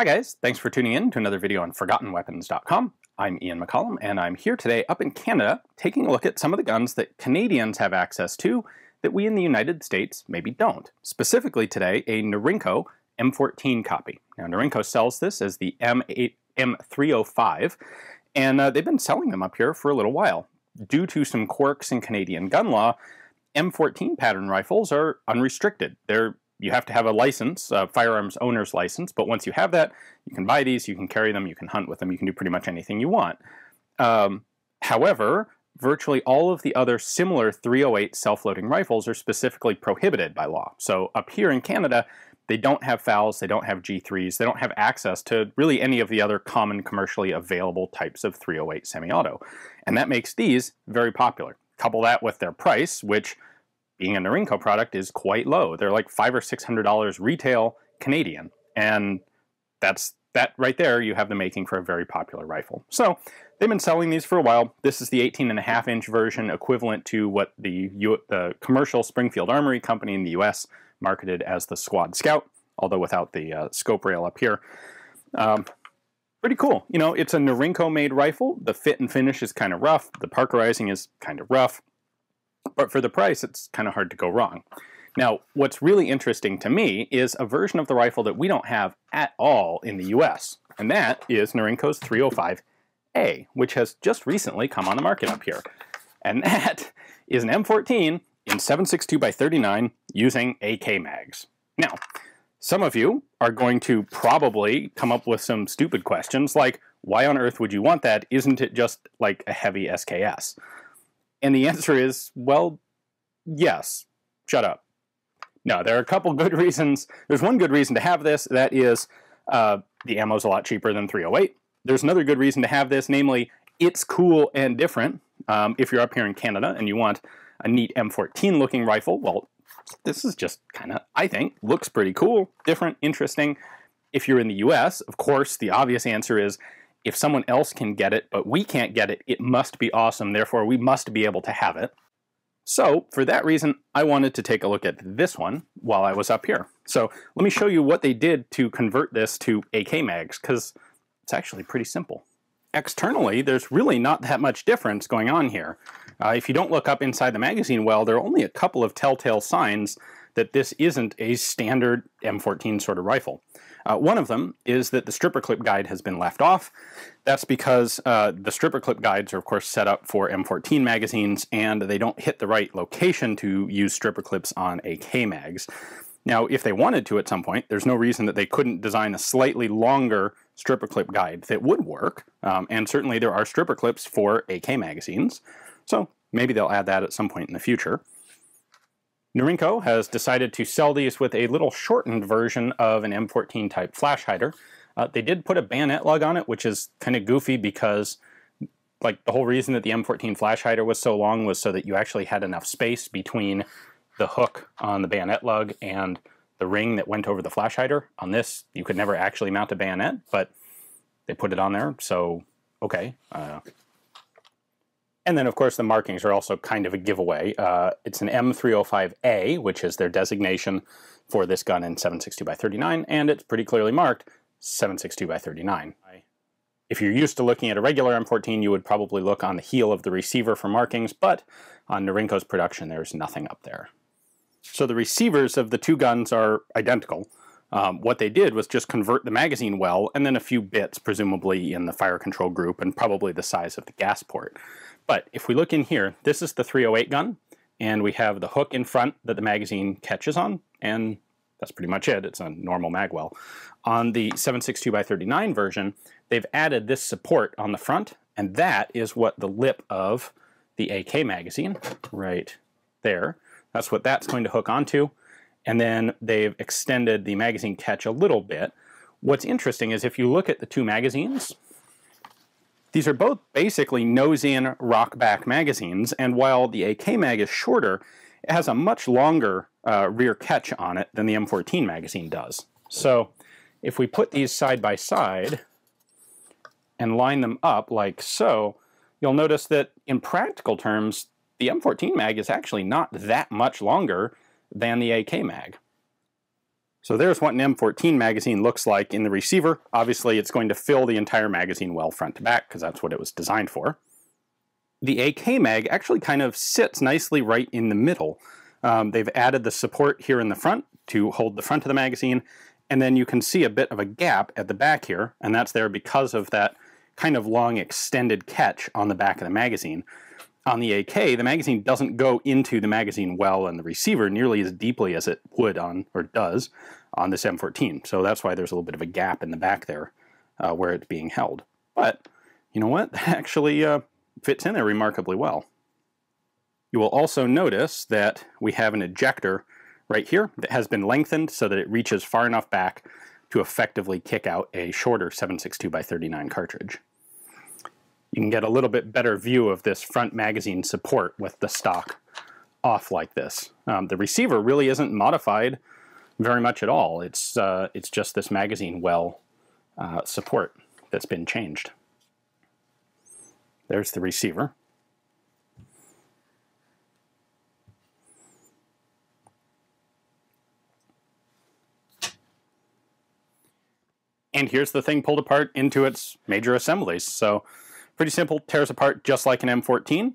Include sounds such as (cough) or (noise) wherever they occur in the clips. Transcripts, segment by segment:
Hi guys, thanks for tuning in to another video on ForgottenWeapons.com. I'm Ian McCollum and I'm here today up in Canada taking a look at some of the guns that Canadians have access to that we in the United States maybe don't. Specifically today, a Norinco M14 copy. Now Norinco sells this as the M8, M305 and uh, they've been selling them up here for a little while. Due to some quirks in Canadian gun law, M14 pattern rifles are unrestricted. They're you have to have a license, a firearms owner's license, but once you have that, you can buy these, you can carry them, you can hunt with them, you can do pretty much anything you want. Um, however, virtually all of the other similar 308 self-loading rifles are specifically prohibited by law. So up here in Canada, they don't have fouls, they don't have G3s, they don't have access to really any of the other common commercially available types of 308 semi-auto. And that makes these very popular. Couple that with their price, which being a Norinco product is quite low. They're like five or six hundred dollars retail Canadian, and that's that right there. You have the making for a very popular rifle. So they've been selling these for a while. This is the 18 and a half inch version, equivalent to what the, U the commercial Springfield Armory company in the U.S. marketed as the Squad Scout, although without the uh, scope rail up here. Um, pretty cool. You know, it's a Norinco made rifle. The fit and finish is kind of rough. The parkerizing is kind of rough. But for the price, it's kind of hard to go wrong. Now, what's really interesting to me is a version of the rifle that we don't have at all in the US, and that is Norinco's 305A, which has just recently come on the market up here. And (laughs) that is an M14 in 7.62 by 39 using AK mags. Now, some of you are going to probably come up with some stupid questions like, why on earth would you want that? Isn't it just like a heavy SKS? And the answer is, well, yes. Shut up. No, there are a couple good reasons. There's one good reason to have this. That is, uh, the ammo's a lot cheaper than 308. There's another good reason to have this, namely, it's cool and different. Um, if you're up here in Canada and you want a neat M14 looking rifle, well, this is just kind of, I think, looks pretty cool, different, interesting. If you're in the US, of course, the obvious answer is if someone else can get it, but we can't get it, it must be awesome. Therefore, we must be able to have it. So for that reason, I wanted to take a look at this one while I was up here. So let me show you what they did to convert this to AK mags, because it's actually pretty simple. Externally, there's really not that much difference going on here. Uh, if you don't look up inside the magazine well, there are only a couple of telltale signs that this isn't a standard M14 sort of rifle. Uh, one of them is that the stripper clip guide has been left off. That's because uh, the stripper clip guides are, of course, set up for M14 magazines, and they don't hit the right location to use stripper clips on AK mags. Now, if they wanted to at some point, there's no reason that they couldn't design a slightly longer stripper clip guide that would work, um, and certainly there are stripper clips for AK magazines, so maybe they'll add that at some point in the future. Norinco has decided to sell these with a little shortened version of an M14 type flash hider. Uh, they did put a bayonet lug on it, which is kind of goofy because like the whole reason that the M14 flash hider was so long was so that you actually had enough space between the hook on the bayonet lug and the ring that went over the flash hider. On this, you could never actually mount a bayonet, but they put it on there, so okay. Uh, and then, of course, the markings are also kind of a giveaway. Uh, it's an M305A, which is their designation for this gun in 762 by 39, and it's pretty clearly marked 762 by 39. If you're used to looking at a regular M14, you would probably look on the heel of the receiver for markings, but on Narinko's production, there's nothing up there. So the receivers of the two guns are identical, um, what they did was just convert the magazine well and then a few bits, presumably in the fire control group and probably the size of the gas port. But if we look in here, this is the 308 gun, and we have the hook in front that the magazine catches on, and that's pretty much it. It's a normal magwell. On the 762x39 version, they've added this support on the front, and that is what the lip of the AK magazine, right there, that's what that's going to hook onto. And then they've extended the magazine catch a little bit. What's interesting is if you look at the two magazines, these are both basically nose-in back magazines, and while the AK mag is shorter, it has a much longer uh, rear catch on it than the M14 magazine does. So if we put these side by side and line them up like so, you'll notice that in practical terms, the M14 mag is actually not that much longer than the AK mag. So there's what an M14 magazine looks like in the receiver. Obviously it's going to fill the entire magazine well front to back because that's what it was designed for. The AK mag actually kind of sits nicely right in the middle. Um, they've added the support here in the front to hold the front of the magazine and then you can see a bit of a gap at the back here and that's there because of that kind of long extended catch on the back of the magazine on the AK, the magazine doesn't go into the magazine well and the receiver nearly as deeply as it would on or does on this M14. So that's why there's a little bit of a gap in the back there uh, where it's being held. But you know what? (laughs) That actually uh, fits in there remarkably well. You will also notice that we have an ejector right here that has been lengthened so that it reaches far enough back to effectively kick out a shorter 7.62 by 39 cartridge you can get a little bit better view of this front magazine support with the stock off like this. Um, the receiver really isn't modified very much at all. It's, uh, it's just this magazine well uh, support that's been changed. There's the receiver. And here's the thing pulled apart into its major assemblies. So Pretty simple, tears apart just like an M14.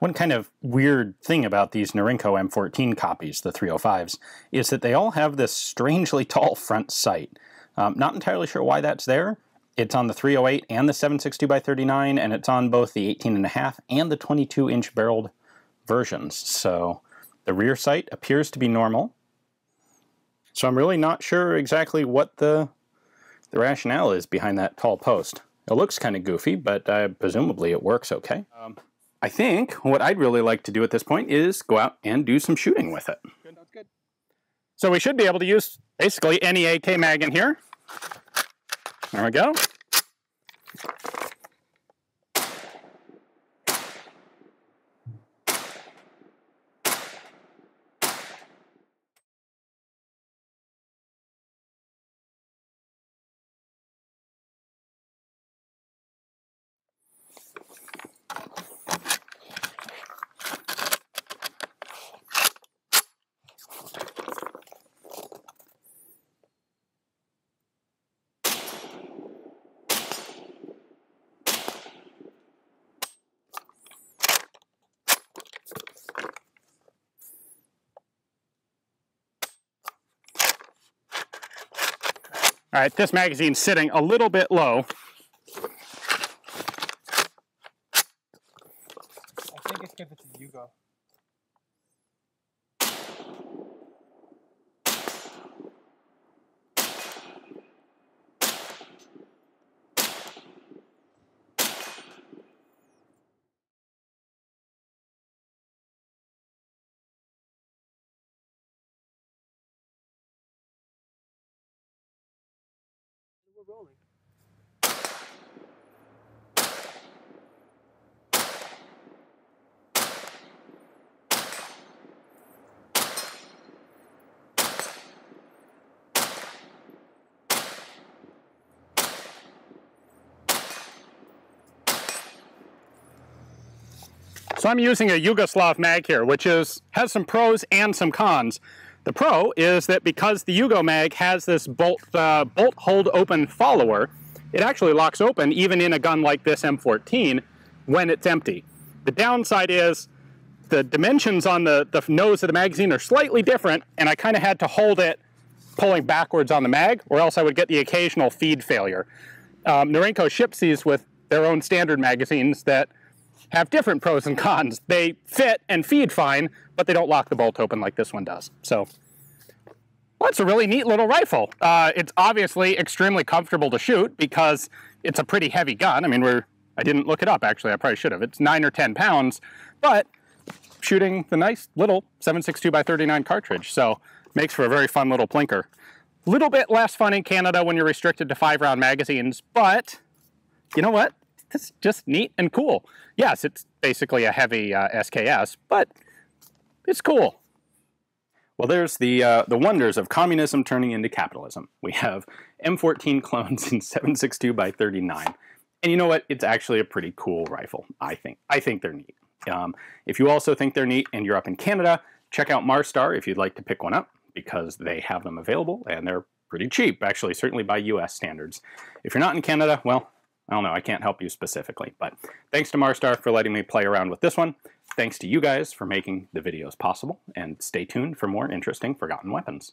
One kind of weird thing about these Norinco M14 copies, the 305s, is that they all have this strangely (laughs) tall front sight. Um, not entirely sure why that's there. It's on the 308 and the 762x39, and it's on both the 18.5 and the 22 inch barreled versions. So the rear sight appears to be normal. So I'm really not sure exactly what the, the rationale is behind that tall post. It looks kind of goofy, but uh, presumably it works okay. Um, I think what I'd really like to do at this point is go out and do some shooting with it. Good, good. So we should be able to use basically any AK mag in here. There we go. All right, this magazine's sitting a little bit low. We're rolling. So I'm using a Yugoslav mag here, which is has some pros and some cons. The pro is that because the Yugo Mag has this bolt, uh, bolt hold open follower, it actually locks open even in a gun like this M14 when it's empty. The downside is the dimensions on the, the nose of the magazine are slightly different and I kind of had to hold it pulling backwards on the mag or else I would get the occasional feed failure. Um, ships these with their own standard magazines that have different pros and cons. They fit and feed fine, but they don't lock the bolt open like this one does. So well, it's a really neat little rifle. Uh, it's obviously extremely comfortable to shoot because it's a pretty heavy gun. I mean, we're, I didn't look it up actually, I probably should have. It's nine or 10 pounds, but shooting the nice little 7.62 by 39 cartridge. So makes for a very fun little plinker. Little bit less fun in Canada when you're restricted to five round magazines, but you know what? it's just neat and cool. Yes, it's basically a heavy uh, SKS, but it's cool. Well, there's the, uh, the wonders of communism turning into capitalism. We have M14 clones in 762 by 39. And you know what? It's actually a pretty cool rifle, I think. I think they're neat. Um, if you also think they're neat and you're up in Canada, check out Marstar if you'd like to pick one up because they have them available and they're pretty cheap, actually, certainly by US standards. If you're not in Canada, well, I don't know, I can't help you specifically, but thanks to Marstar for letting me play around with this one. Thanks to you guys for making the videos possible, and stay tuned for more interesting Forgotten Weapons.